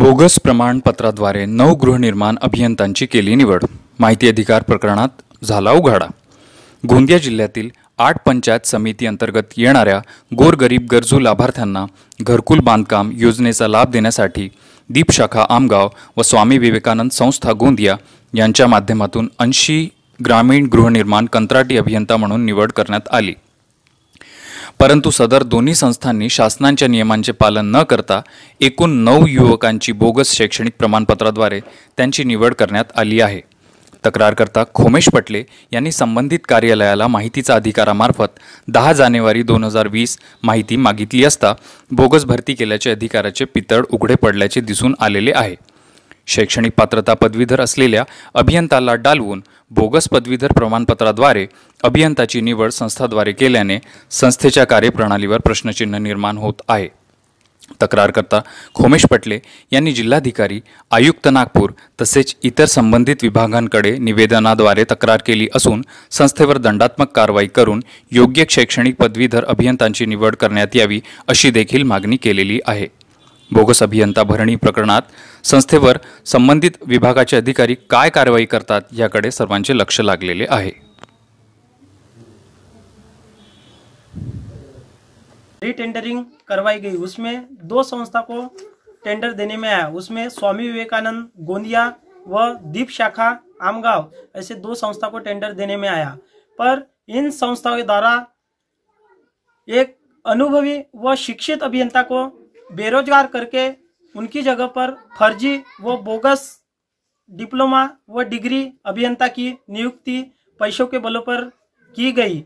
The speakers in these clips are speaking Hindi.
बोगस प्रमाणपत्राद्वारे नऊ गृहनिर्माण अभियंतांची केली निवड माहिती अधिकार प्रकरणात झाला उघाडा गोंदिया जिल्ह्यातील आठ पंचायत समिती अंतर्गत येणाऱ्या गोरगरीब गरजू लाभार्थ्यांना घरकुल बांधकाम योजनेचा लाभ देण्यासाठी दीपशाखा आमगाव व स्वामी विवेकानंद संस्था गोंदिया यांच्या माध्यमातून ऐंशी ग्रामीण गृहनिर्माण कंत्राटी अभियंता म्हणून निवड करण्यात आली परंतु सदर दोन्ही संस्थांनी शासनांच्या नियमांचे पालन न करता एकूण नऊ युवकांची बोगस शैक्षणिक प्रमाणपत्राद्वारे त्यांची निवड करण्यात आली आहे तक्रारकर्ता खोमेश पटले यांनी संबंधित कार्यालयाला माहितीचा अधिकारामार्फत दहा जानेवारी दोन हजार वीस माहिती मागितली असता बोगस भरती केल्याचे अधिकाराचे पितळ उघडे पडल्याचे दिसून आलेले आहे शैक्षणिक पात्रता पदवीधर असलेल्या अभियंताला डालवून बोगस पदवीधर प्रमाणपत्राद्वारे अभियंताची निवड संस्थाद्वारे केल्याने संस्थेच्या कार्यप्रणालीवर प्रश्नचिन्ह निर्माण होत आहे तक्रारकर्ता खोमेश पटले यांनी जिल्हाधिकारी आयुक्त नागपूर तसेच इतर संबंधित विभागांकडे निवेदनाद्वारे तक्रार केली असून संस्थेवर दंडात्मक कारवाई करून योग्य शैक्षणिक पदवीधर अभियंतांची निवड करण्यात यावी अशी देखील मागणी केलेली आहे बोगस अभियंता भरणी प्रकरणात संस्थेवर संबंधित विभागाचे अधिकारी काय कारवाई करतात याकडे सर्वांचे लक्ष लागलेले आहे रिटेंडरिंग करवाई गई उसमें दो संस्था को टेंडर देने में आया उसमें स्वामी विवेकानंद गोंदिया व दीप शाखा आमगाव ऐसे दो संस्था को टेंडर देने में आया पर इन संस्थाओं के द्वारा एक अनुभवी व शिक्षित अभियंता को बेरोजगार करके उनकी जगह पर फर्जी व बोगस डिप्लोमा व डिग्री अभियंता की नियुक्ति पैसों के बलों पर की गई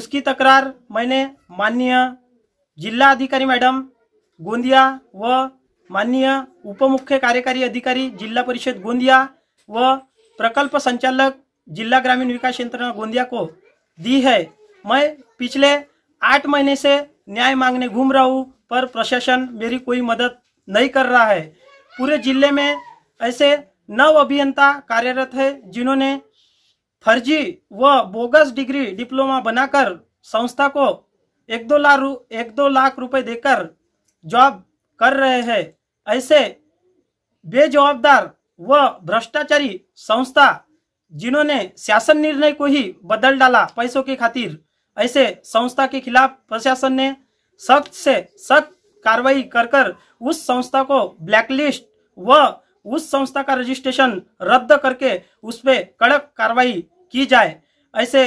उसकी तकरार मैंने माननीय जिला अधिकारी मैडम गोंदिया व माननीय उप मुख्य कार्यकारी अधिकारी जिला परिषद गोंदिया व प्रकल्प संचालक जिला ग्रामीण विकास यंत्रणा गोंदिया को दी है मैं पिछले आठ महीने से न्याय मांगने घूम रहा हूँ पर प्रशासन मेरी कोई मदद नहीं कर रहा है पूरे जिले में ऐसे नव अभियंता कार्यरत है जिन्होंने फर्जी व बोगस डिग्री डिप्लोमा बनाकर संस्था को एक दो लाख एक दो लाख रुपए देकर जॉब कर रहे हैं ऐसे बेजवाबदार व भ्रष्टाचारी संस्था जिन्होंने शासन निर्णय को ही बदल डाला पैसों की खातिर ऐसे संस्था के खिलाफ प्रशासन ने सख्त से सख्त कार्रवाई कर कर उस संस्था को ब्लैकलिस्ट व उस संस्था का रजिस्ट्रेशन रद्द करके उस पर कड़क कार्रवाई की जाए ऐसे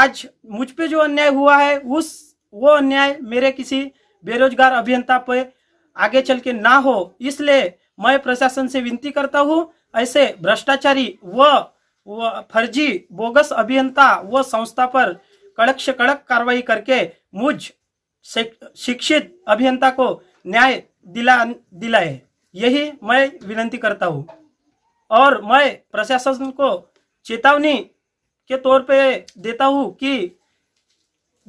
आज मुझ पे जो अन्याय हुआ है उस वो अन्याय मेरे किसी बेरोजगार अभियंता पे आगे चल के ना हो इसलिए मैं प्रशासन से विनती करता हूँ ऐसे भ्रष्टाचारी व फर्जी बोगस अभियंता व संस्था पर कड़क से कड़क कार्रवाई करके मुझ शिक्षित अभियंता को न्याय दिला दिलाए यही मैं विनती करता हूँ और मैं प्रशासन को चेतावनी के तौर पे देता हूँ कि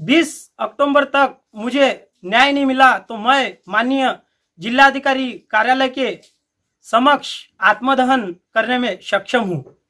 20 अक्टूबर तक मुझे न्याय नहीं मिला तो मैं माननीय जिलाधिकारी कार्यालय के समक्ष आत्मदहन करने में सक्षम हूँ